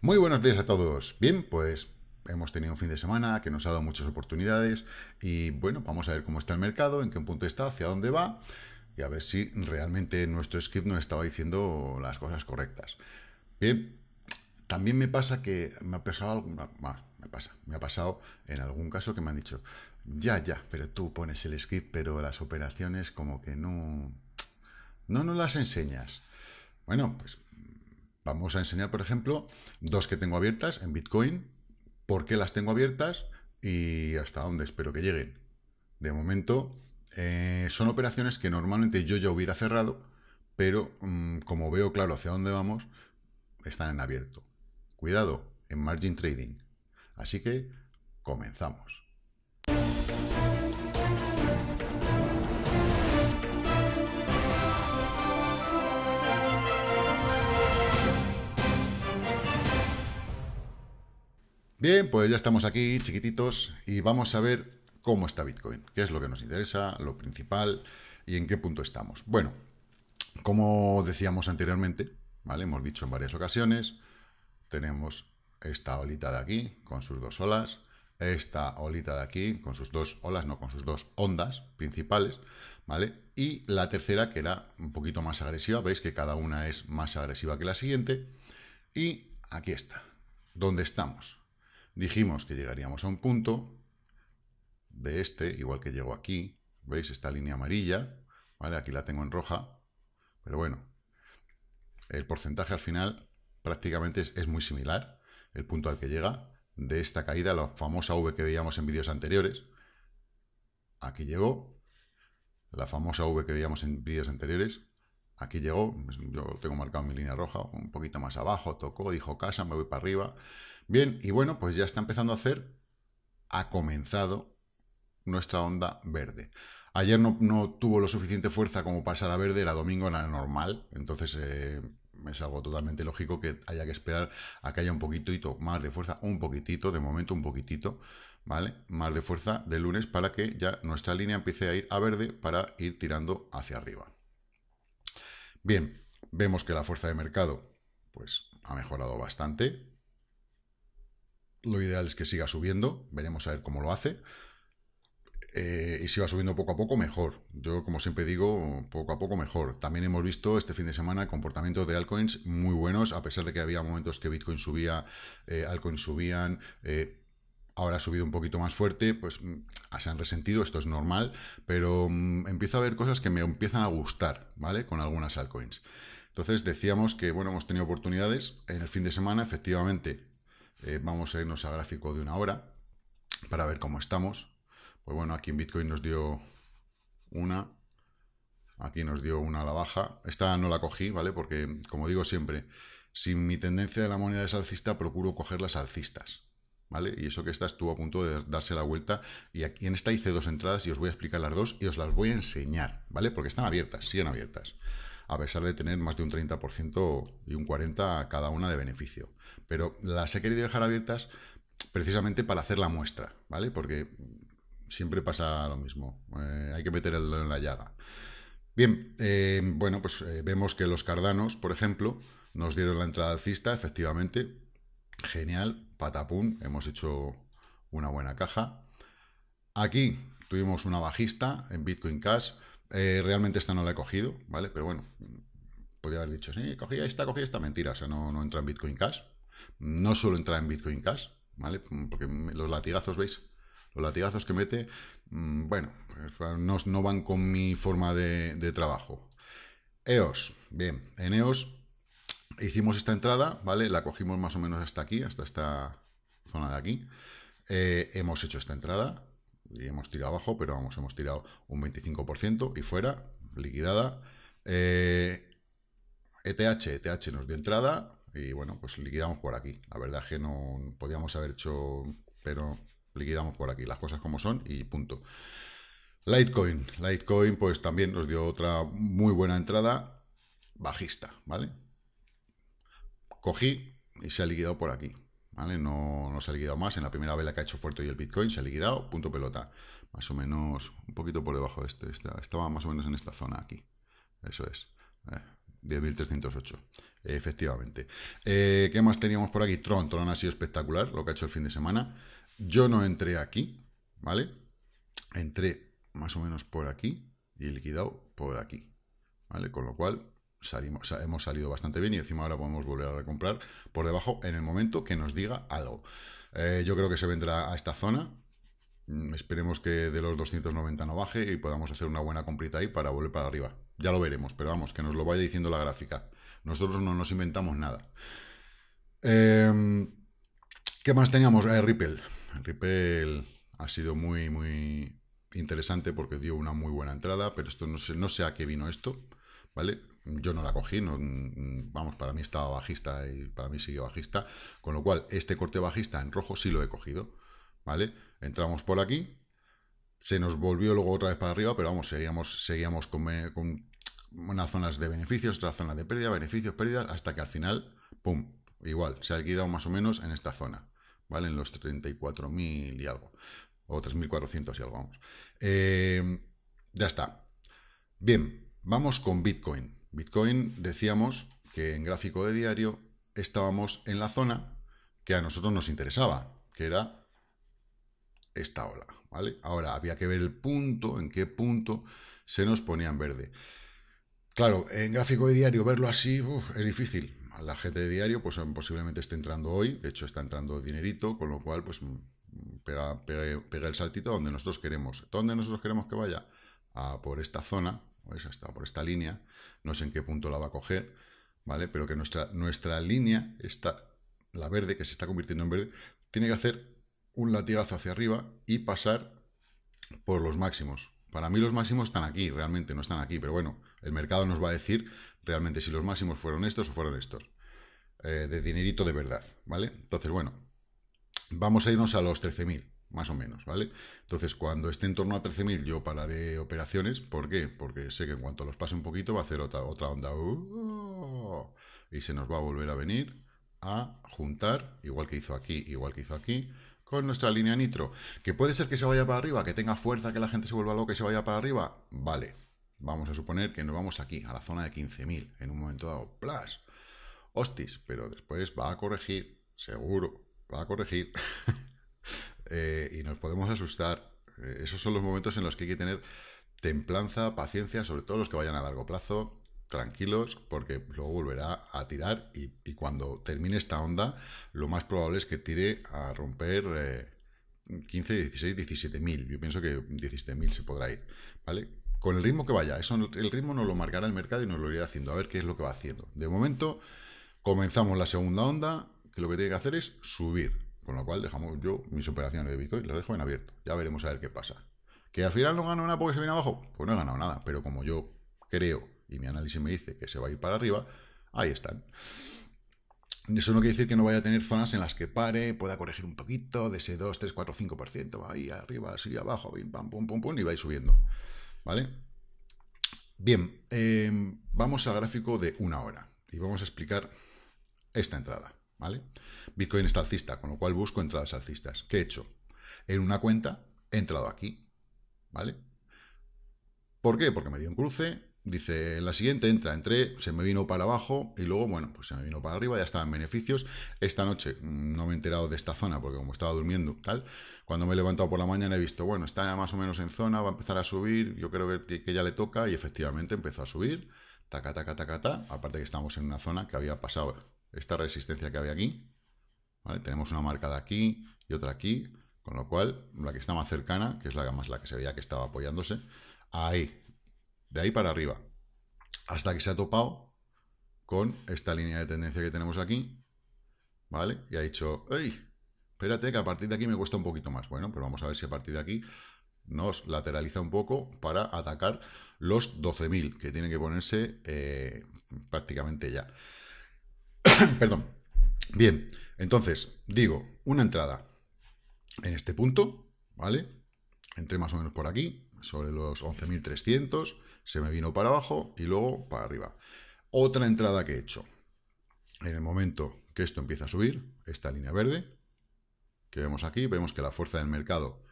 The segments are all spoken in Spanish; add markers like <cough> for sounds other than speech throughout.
Muy buenos días a todos. Bien, pues hemos tenido un fin de semana que nos ha dado muchas oportunidades y bueno, vamos a ver cómo está el mercado, en qué punto está, hacia dónde va y a ver si realmente nuestro script nos estaba diciendo las cosas correctas. Bien, también me pasa que me ha pasado alguna, me pasa, me ha pasado en algún caso que me han dicho, ya, ya, pero tú pones el script, pero las operaciones como que no, no nos las enseñas. Bueno, pues vamos a enseñar, por ejemplo, dos que tengo abiertas en Bitcoin, por qué las tengo abiertas y hasta dónde espero que lleguen. De momento, eh, son operaciones que normalmente yo ya hubiera cerrado, pero mm, como veo claro hacia dónde vamos, están en abierto. Cuidado, en margin trading. Así que comenzamos. Bien, pues ya estamos aquí, chiquititos, y vamos a ver cómo está Bitcoin, qué es lo que nos interesa, lo principal y en qué punto estamos. Bueno, como decíamos anteriormente, ¿vale? Hemos dicho en varias ocasiones, tenemos esta olita de aquí con sus dos olas, esta olita de aquí con sus dos olas, no, con sus dos ondas principales, ¿vale? Y la tercera, que era un poquito más agresiva, veis que cada una es más agresiva que la siguiente, y aquí está, ¿dónde estamos, Dijimos que llegaríamos a un punto de este, igual que llegó aquí, ¿veis? Esta línea amarilla, ¿vale? Aquí la tengo en roja, pero bueno, el porcentaje al final prácticamente es, muy similar, el punto al que llega, de esta caída, la famosa V que veíamos en vídeos anteriores, aquí llegó, la famosa V que veíamos en vídeos anteriores, Aquí llegó, pues, yo tengo marcado mi línea roja, un poquito más abajo, tocó, dijo casa, me voy para arriba. Bien, y bueno, pues ya está empezando a hacer, ha comenzado nuestra onda verde. Ayer no, tuvo lo suficiente fuerza como pasar a verde, era domingo, era normal, entonces eh, es algo totalmente lógico que haya que esperar a que haya un poquitito más de fuerza, un poquitito, de momento un poquitito, ¿vale? Más de fuerza de lunes para que ya nuestra línea empiece a ir a verde para ir tirando hacia arriba. Bien, vemos que la fuerza de mercado pues, ha mejorado bastante. Lo ideal es que siga subiendo, veremos a ver cómo lo hace. Eh, y si va subiendo poco a poco, mejor. Yo, como siempre digo, poco a poco mejor. También hemos visto este fin de semana comportamientos de altcoins muy buenos, a pesar de que había momentos que Bitcoin subía, eh, altcoins subían, eh, ahora ha subido un poquito más fuerte, pues mm, ah, se han resentido, esto es normal, pero mm, empiezo a ver cosas que me empiezan a gustar, ¿vale? Con algunas altcoins. Entonces decíamos que, bueno, hemos tenido oportunidades en el fin de semana, efectivamente, eh, vamos a irnos a gráfico de una hora para ver cómo estamos. Pues bueno, aquí en Bitcoin nos dio una, aquí nos dio una a la baja. Esta no la cogí, ¿vale? Porque, como digo siempre, si mi tendencia de la moneda es alcista, procuro coger las alcistas. Y eso que esta estuvo a punto de darse la vuelta. Y aquí en esta hice dos entradas y os voy a explicar las dos y os las voy a enseñar, ¿vale? Porque están abiertas, siguen abiertas. A pesar de tener más de un 30% y un 40% cada una de beneficio. Pero las he querido dejar abiertas precisamente para hacer la muestra, ¿vale? Porque siempre pasa lo mismo. Eh, hay que meter el dedo en la llaga. Bien, eh, bueno, pues eh, vemos que los cardanos, por ejemplo, nos dieron la entrada alcista, efectivamente. Genial, patapum, hemos hecho una buena caja. Aquí tuvimos una bajista en Bitcoin Cash. Eh, realmente esta no la he cogido, ¿vale? Pero bueno, podría haber dicho, sí, cogía, esta, cogí esta. Mentira, o sea, no, entra en Bitcoin Cash. No suelo entrar en Bitcoin Cash, ¿vale? Porque los latigazos, ¿veis? Los latigazos que mete, mm, bueno, pues, no, van con mi forma de trabajo. EOS, bien, en EOS Hicimos esta entrada, ¿vale? La cogimos más o menos hasta aquí, hasta esta zona de aquí. Eh, hemos hecho esta entrada y hemos tirado abajo, pero vamos, hemos tirado un 25% y fuera, liquidada. ETH, ETH e nos dio entrada y bueno, pues liquidamos por aquí. La verdad es que no podíamos haber hecho, pero liquidamos por aquí, las cosas como son y punto. Litecoin, Litecoin pues también nos dio otra muy buena entrada bajista, ¿vale? Cogí y se ha liquidado por aquí. ¿Vale? No, no se ha liquidado más. En la primera vela que ha hecho fuerte y el Bitcoin se ha liquidado, punto pelota. Más o menos, un poquito por debajo de este. este estaba más o menos en esta zona aquí. Eso es. 10.308, eh, efectivamente. Eh, ¿Qué más teníamos por aquí? Tron. Tron ha sido espectacular lo que ha hecho el fin de semana. Yo no entré aquí, ¿vale? Entré más o menos por aquí y liquidado por aquí, ¿vale? Con lo cual, salimos, hemos salido bastante bien y encima ahora podemos volver a comprar por debajo en el momento que nos diga algo. Eh, yo creo que se vendrá a esta zona. Mm, esperemos que de los 290 no baje y podamos hacer una buena comprita ahí para volver para arriba. Ya lo veremos, pero vamos, que nos lo vaya diciendo la gráfica. Nosotros no nos inventamos nada. Em, ¿Qué más teníamos? Eh, Ripple. Ripple ha sido muy, muy interesante porque dio una muy buena entrada, pero esto no sé, no sé a qué vino esto, ¿vale? yo no la cogí, vamos, para mí estaba bajista y para mí siguió bajista, con lo cual este corte bajista en rojo sí lo he cogido, ¿vale? Entramos por aquí, se nos volvió luego otra vez para arriba, pero vamos, seguíamos, seguíamos con, unas zonas de beneficios, otras zonas de pérdida, beneficios, pérdidas, hasta que al final, ¡pum!, igual, se ha quedado más o menos en esta zona, ¿vale? En los 34.000 y algo, o 3.400 y algo, vamos. Eh, ya está. Bien, vamos con Bitcoin. Bitcoin, decíamos que en gráfico de diario estábamos en la zona que a nosotros nos interesaba, que era esta ola, ¿vale? Ahora, había que ver el punto, en qué punto se nos ponía en verde. Claro, en gráfico de diario verlo así es difícil. la gente de diario, pues posiblemente esté entrando hoy, de hecho está entrando dinerito, con lo cual, pues pega, el saltito donde nosotros queremos. ¿Dónde nosotros queremos que vaya? por esta zona, pues por esta línea, no sé en qué punto la va a coger, ¿vale? Pero que nuestra, nuestra línea, está la verde, que se está convirtiendo en verde, tiene que hacer un latigazo hacia arriba y pasar por los máximos. Para mí los máximos están aquí, realmente no están aquí, pero bueno, el mercado nos va a decir realmente si los máximos fueron estos o fueron estos. Eh, de dinerito de verdad, ¿vale? Entonces, bueno, vamos a irnos a los 13.000 más o menos, ¿vale? Entonces, cuando esté en torno a 13.000, yo pararé operaciones. ¿Por qué? Porque sé que en cuanto los pase un poquito va a hacer otra, otra onda. ¡Oh! y se nos va a volver a venir a juntar, igual que hizo aquí, igual que hizo aquí, con nuestra línea nitro. ¿Que puede ser que se vaya para arriba, que tenga fuerza, que la gente se vuelva loca que se vaya para arriba? Vale. Vamos a suponer que nos vamos aquí, a la zona de 15.000, en un momento dado. ¡Plas! Hostis, pero después va a corregir, seguro, va a corregir. <laughs> Eh, y nos podemos asustar. Eh, esos son los momentos en los que hay que tener templanza, paciencia, sobre todo los que vayan a largo plazo, tranquilos, porque luego volverá a tirar y, cuando termine esta onda, lo más probable es que tire a romper... 15, 16, 17 mil. Yo pienso que 17 mil se podrá ir, ¿vale? Con el ritmo que vaya. Eso, el ritmo nos lo marcará el mercado y nos lo irá haciendo. A ver qué es lo que va haciendo. De momento, comenzamos la segunda onda, que lo que tiene que hacer es subir. Con lo cual dejamos yo mis operaciones de Bitcoin, las dejo en abierto. Ya veremos a ver qué pasa. Que al final no gano nada porque se viene abajo. Pues no he ganado nada. Pero como yo creo y mi análisis me dice que se va a ir para arriba, ahí están. Eso no quiere decir que no vaya a tener zonas en las que pare, pueda corregir un poquito, de ese 2, 3, 4, 5%, va ahí arriba, así abajo, pam, y va a ir subiendo. ¿Vale? Bien, eh, vamos a gráfico de una hora y vamos a explicar esta entrada. ¿vale? Bitcoin está alcista, con lo cual busco entradas alcistas. ¿Qué he hecho? En una cuenta he entrado aquí, ¿vale? ¿Por qué? Porque me dio un cruce, dice, la siguiente entra, entré, se me vino para abajo y luego, bueno, pues se me vino para arriba, ya estaba en beneficios. Esta noche mm, no me he enterado de esta zona porque como estaba durmiendo, tal, cuando me he levantado por la mañana he visto, bueno, está más o menos en zona, va a empezar a subir, yo creo que, que ya le toca y efectivamente empezó a subir, taca, taca, taca, taca, aparte que estamos en una zona que había pasado esta resistencia que había aquí. Tenemos una marcada aquí y otra aquí, con lo cual la que está más cercana, que es la más la que se veía que estaba apoyándose, ahí, de ahí para arriba, hasta que se ha topado con esta línea de tendencia que tenemos aquí, ¿vale? Y ha dicho, ¡Ey! Espérate que a partir de aquí me cuesta un poquito más. Bueno, pero pues vamos a ver si a partir de aquí nos lateraliza un poco para atacar los 12.000 que tiene que ponerse eh, prácticamente ya. <coughs> Perdón. Bien, entonces, digo, una entrada en este punto, ¿vale? Entré más o menos por aquí, sobre los 11.300, se me vino para abajo y luego para arriba. Otra entrada que he hecho. En el momento que esto empieza a subir, esta línea verde que vemos aquí, vemos que la fuerza del mercado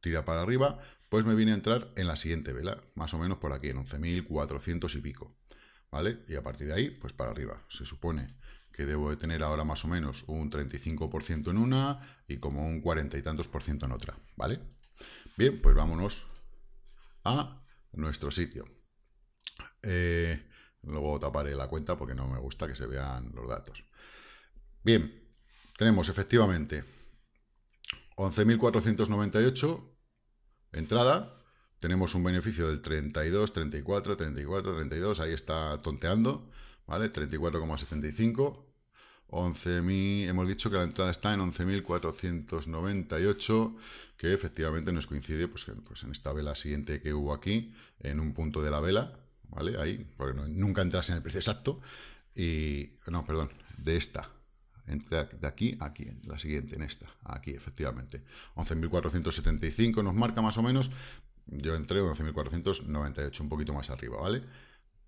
tira para arriba, pues me viene a entrar en la siguiente vela, más o menos por aquí, en 11.400 y pico. ¿vale? Y a partir de ahí, pues para arriba. Se supone que debo de tener ahora más o menos un 35% en una y como un 40 y tantos por ciento en otra, ¿vale? Bien, pues vámonos a nuestro sitio. Eh, luego taparé la cuenta porque no me gusta que se vean los datos. Bien, tenemos efectivamente 11.498 entrada, tenemos un beneficio del 32, 34, 34, 32, ahí está tonteando, ¿vale? 34,75, 11.000, hemos dicho que la entrada está en 11.498, que efectivamente nos coincide pues, pues, en esta vela siguiente que hubo aquí, en un punto de la vela, ¿vale? Ahí, porque nunca entras en el precio exacto, y, no, perdón, de esta, de aquí a aquí, la siguiente, en esta, aquí, efectivamente. 11.475 nos marca más o menos, yo entré 11.498, un poquito más arriba, ¿vale?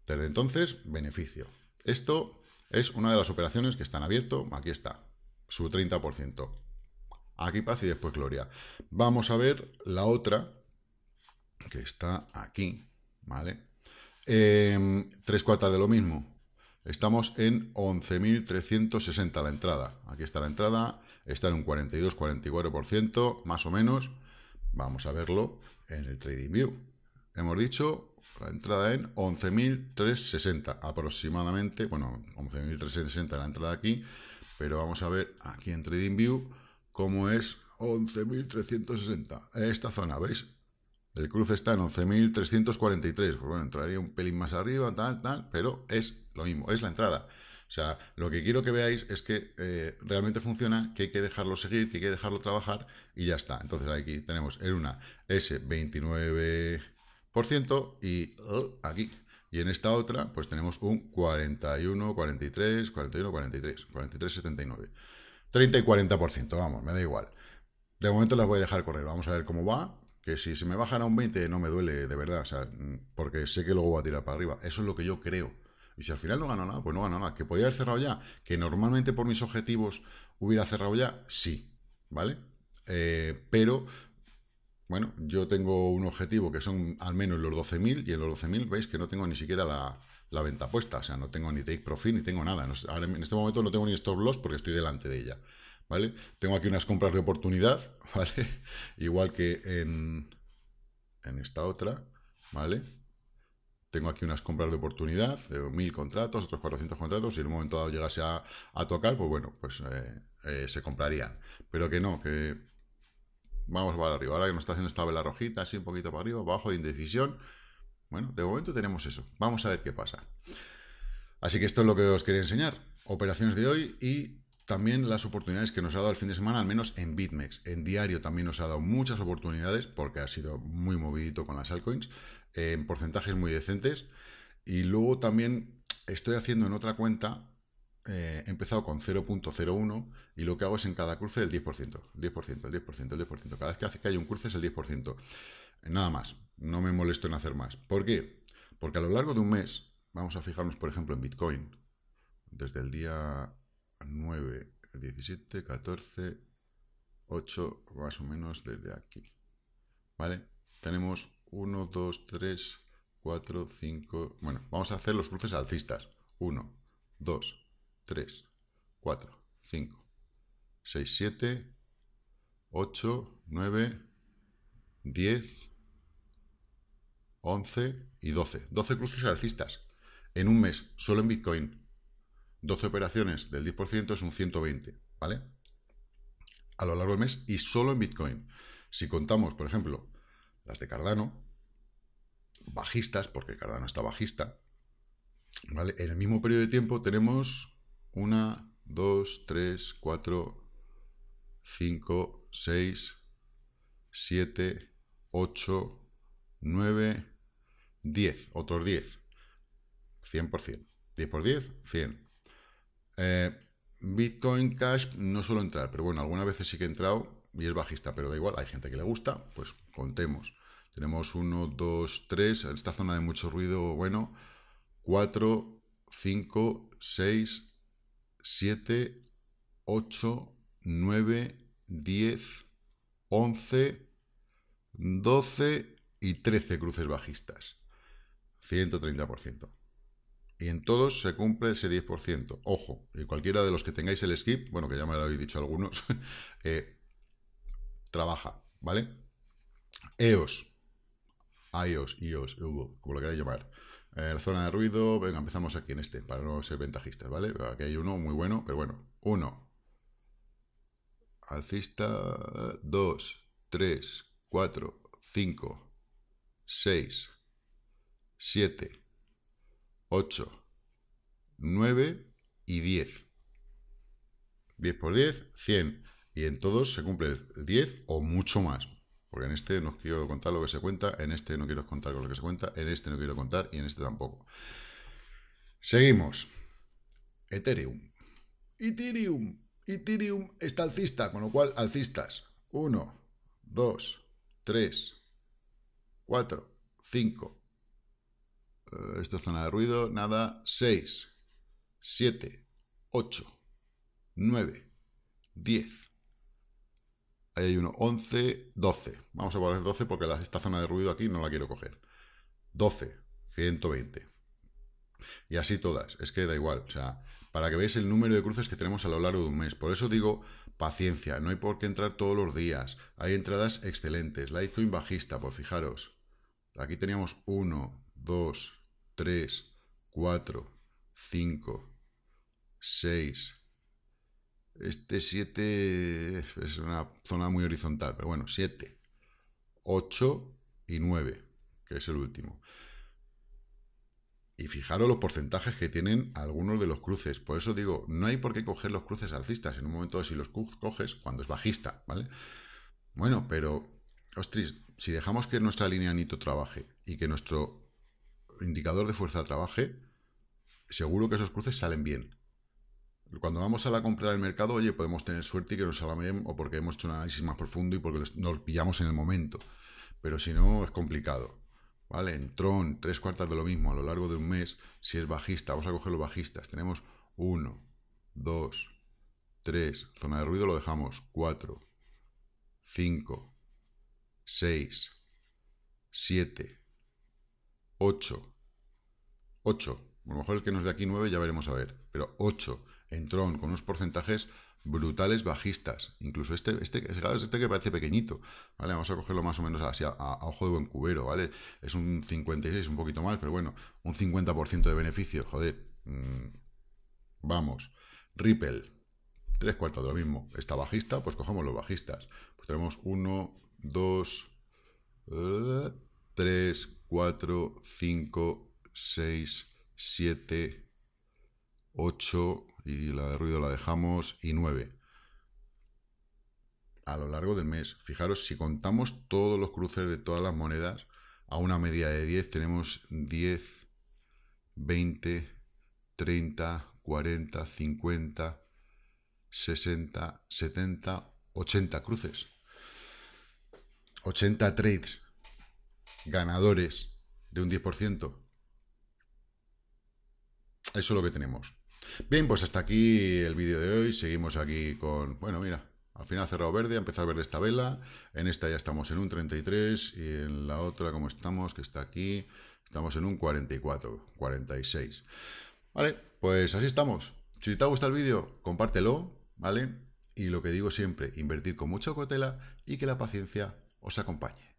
Desde entonces, beneficio. Esto es una de las operaciones que están abierto. Aquí está, su 30%. Aquí paz y después gloria. Vamos a ver la otra, que está aquí, ¿vale? Em, tres cuartas de lo mismo. Estamos en 11.360 la entrada. Aquí está la entrada, está en un 42-44%, más o menos. Vamos a verlo en el Trading View. Hemos dicho la entrada en 11.360 aproximadamente. Bueno, 11.360 la entrada aquí. Pero vamos a ver aquí en Trading View cómo es 11.360. Eh, esta zona, ¿veis? El cruce está en 11.343. Pues bueno, entraría un pelín más arriba, tal, tal. Pero es lo mismo, es la entrada. O sea, lo que quiero que veáis es que eh, realmente funciona, que hay que dejarlo seguir, que hay que dejarlo trabajar y ya está. Entonces aquí tenemos en una S 29% y oh, aquí. Y en esta otra, pues tenemos un 41, 43, 41, 43, 43, 79. 30 y 40%, vamos, me da igual. De momento las voy a dejar correr, vamos a ver cómo va, que si se me bajan a un 20 no me duele, de verdad, o sea, mm, porque sé que luego va a tirar para arriba. Eso es lo que yo creo. Y si al final no ganó nada, pues no ganó nada. ¿Que podía haber cerrado ya? ¿Que normalmente por mis objetivos hubiera cerrado ya? Sí, ¿vale? Eh, pero, bueno, yo tengo un objetivo que son al menos los 12.000 y en los 12.000 veis que no tengo ni siquiera la, venta puesta. O sea, no tengo ni take profit ni tengo nada. en este momento no tengo ni stop loss porque estoy delante de ella, ¿vale? Tengo aquí unas compras de oportunidad, <laughs> ¿vale? Igual que en, en esta otra, ¿vale? tengo aquí unas compras de oportunidad, de mil contratos, otros 400 contratos, si en un momento dado llegase a, tocar, pues bueno, pues eh, eh, se comprarían. Pero que no, que vamos para arriba. Ahora que nos está haciendo esta vela rojita, así un poquito para arriba, bajo de indecisión. Bueno, de momento tenemos eso. Vamos a ver qué pasa. Así que esto es lo que os quería enseñar. Operaciones de hoy y también las oportunidades que nos ha dado el fin de semana, al menos en BitMEX. En diario también nos ha dado muchas oportunidades porque ha sido muy movidito con las altcoins en porcentajes muy decentes. Y luego también estoy haciendo en otra cuenta, eh, he empezado con 0.01 y lo que hago es en cada cruce el 10%, 10%, el 10%, 10%. Cada vez que hace que hay un cruce es el 10%. Nada más, no me molesto en hacer más. ¿Por qué? Porque a lo largo de un mes, vamos a fijarnos por ejemplo en Bitcoin, desde el día 9, 17, 14, 8, más o menos desde aquí. ¿Vale? Tenemos 1, 2, 3, 4, 5... Bueno, vamos a hacer los cruces alcistas. 1, 2, 3, 4, 5, 6, 7, 8, 9, 10, 11 y 12. 12 cruces alcistas en un mes, solo en Bitcoin. 12 operaciones del 10% es un 120, ¿vale? A lo largo del mes y solo en Bitcoin. Si contamos, por ejemplo, las de Cardano, Bajistas, porque Cardano está bajista en el mismo periodo de tiempo, tenemos 1, 2, 3, 4, 5, 6, 7, 8, 9, 10, otros 10 100%, 10 por 10, 100. Eh, Bitcoin Cash no suelo entrar, pero bueno, algunas veces sí que he entrado y es bajista, pero da igual, hay gente que le gusta, pues contemos. Tenemos 1, 2, 3, esta zona de mucho ruido, bueno, 4, 5, 6, 7, 8, 9, 10, 11, 12 y 13 cruces bajistas. 130%. Y en todos se cumple ese 10%. Ojo, y cualquiera de los que tengáis el skip, bueno, que ya me lo habéis dicho algunos, <laughs> eh, trabaja, ¿vale? EOS, IOS, iOS, ios, como lo queráis llamar. Eh, la zona de ruido, venga, empezamos aquí en este, para no ser ventajistas, ¿vale? Aquí hay uno muy bueno, pero bueno, uno alcista, 2, 3, 4, 5, 6, 7, 8, 9 y 10, 10 por 10, 100, y en todos se cumple 10 o mucho más. Porque en este no quiero contar lo que se cuenta, en este no quiero contar con lo que se cuenta, en este no quiero contar y en este tampoco. Seguimos. Ethereum. Ethereum. Ethereum está alcista, con lo cual alcistas. 1, 2, 3, 4, 5. Esta zona de ruido, nada. 6, 7, 8, 9, 10, Ahí hay uno, 11, 12. Vamos a poner 12 porque esta zona de ruido aquí no la quiero coger. 12, 120. Y así todas, es que da igual. O sea, para que veáis el número de cruces que tenemos a lo largo de un mes. Por eso digo, paciencia, no hay por qué entrar todos los días. Hay entradas excelentes. La hizo bajista, por pues fijaros. Aquí teníamos 1, 2, 3, 4, 5, 6, este 7 es una zona muy horizontal, pero bueno, 7, 8 y 9, que es el último. Y fijaros los porcentajes que tienen algunos de los cruces. Por eso digo, no hay por qué coger los cruces alcistas. En un momento, si los coges, cuando es bajista, ¿vale? Bueno, pero, ostris, si dejamos que nuestra línea NITO trabaje y que nuestro indicador de fuerza trabaje, seguro que esos cruces salen bien. Cuando vamos a la compra del mercado, oye, podemos tener suerte y que nos salga bien o porque hemos hecho un análisis más profundo y porque nos pillamos en el momento. Pero si no, es complicado. ¿Vale? En Tron, tres cuartas de lo mismo a lo largo de un mes. Si es bajista, vamos a coger los bajistas. Tenemos 1, 2, tres, zona de ruido lo dejamos, 4, 5, 6, 7, 8, 8. A lo mejor el que nos dé aquí nueve ya veremos a ver, pero 8 en Tron con unos porcentajes brutales bajistas. Incluso este, este, este que parece pequeñito, ¿vale? Vamos a cogerlo más o menos así a, ojo de buen cubero, ¿vale? Es un 56, un poquito más, pero bueno, un 50% de beneficio, joder. Mm, vamos. Ripple, tres cuartos de lo mismo. Está bajista, pues cogemos los bajistas. Pues tenemos 1, 2, 3, 4, 5, 6, 7, 8, y la de ruido la dejamos y 9. A lo largo del mes, fijaros, si contamos todos los cruces de todas las monedas, a una media de 10 tenemos 10, 20, 30, 40, 50, 60, 70, 80 cruces. 80 trades ganadores de un 10%. Eso es lo que tenemos. Bien, pues hasta aquí el vídeo de hoy. Seguimos aquí con... Bueno, mira, al final ha cerrado verde, ha empezado verde esta vela. En esta ya estamos en un 33 y en la otra, como estamos, que está aquí, estamos en un 44, 46. Vale, pues así estamos. Si te ha gustado el vídeo, compártelo, ¿vale? Y lo que digo siempre, invertir con mucha cautela y que la paciencia os acompañe.